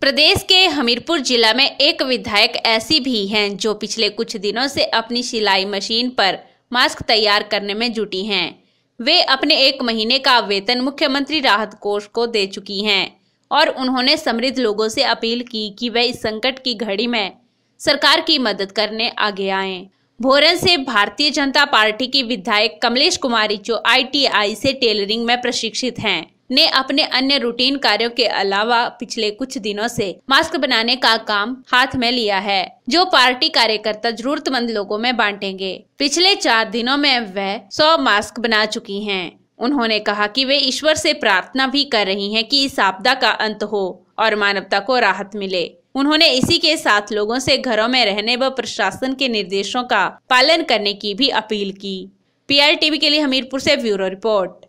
प्रदेश के हमीरपुर जिला में एक विधायक ऐसी भी हैं जो पिछले कुछ दिनों से अपनी सिलाई मशीन पर मास्क तैयार करने में जुटी हैं वे अपने एक महीने का वेतन मुख्यमंत्री राहत कोष को दे चुकी हैं और उन्होंने समृद्ध लोगों से अपील की कि वे इस संकट की घड़ी में सरकार की मदद करने आगे आएं। भोरन से भारतीय जनता पार्टी की विधायक कमलेश कुमारी जो आईटीआई से टेलरिंग में प्रशिक्षित हैं ने अपने अन्य रूटीन कार्यों के अलावा पिछले कुछ दिनों से मास्क बनाने का काम हाथ में लिया है जो पार्टी कार्यकर्ता जरूरतमंद लोगों में बांटेंगे पिछले चार दिनों में वह सौ मास्क बना चुकी हैं। उन्होंने कहा कि वे ईश्वर से प्रार्थना भी कर रही हैं कि इस आपदा का अंत हो और मानवता को राहत मिले उन्होंने इसी के साथ लोगों से घरों में रहने व प्रशासन के निर्देशों का पालन करने की भी अपील की पीआरटीवी के लिए हमीरपुर से ब्यूरो रिपोर्ट